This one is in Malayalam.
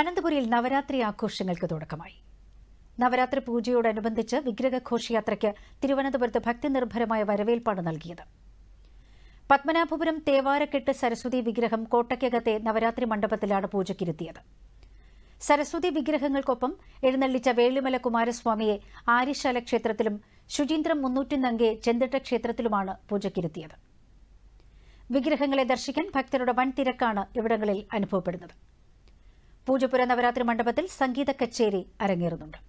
അനന്തപുരിയിൽ നവരാത്രി ആഘോഷങ്ങൾക്ക് തുടക്കമായി നവരാത്രി പൂജയോടനുബന്ധിച്ച് വിഗ്രഹഘോഷയാത്രയ്ക്ക് തിരുവനന്തപുരത്ത് ഭക്തിനിർഭരമായ വരവേൽപ്പാണ് നൽകിയത് പത്മനാഭപുരം തേവാരക്കെട്ട് സരസ്വതി വിഗ്രഹം കോട്ടയ്ക്കകത്തെ നവരാത്രി മണ്ഡപത്തിലാണ് പൂജയ്ക്കിരുത്തിയത് സരസ്വതി വിഗ്രഹങ്ങൾക്കൊപ്പം എഴുന്നള്ളിച്ച വേളിമല കുമാരസ്വാമിയെ ആര്യശാല ക്ഷേത്രത്തിലും ശുചീന്ദ്രം മുന്നൂറ്റി നങ്കെ ചെന്തിട്ട ക്ഷേത്രത്തിലുമാണ് പൂജയ്ക്കിരുത്തിയത് വിഗ്രഹങ്ങളെ ദർശിക്കാൻ ഭക്തരുടെ വൻ തിരക്കാണ് ഇവിടങ്ങളിൽ അനുഭവപ്പെടുന്നത് പൂജപുര നവരാത്രി മണ്ഡപത്തിൽ സംഗീത കച്ചേരി അരങ്ങേറുന്നുണ്ട്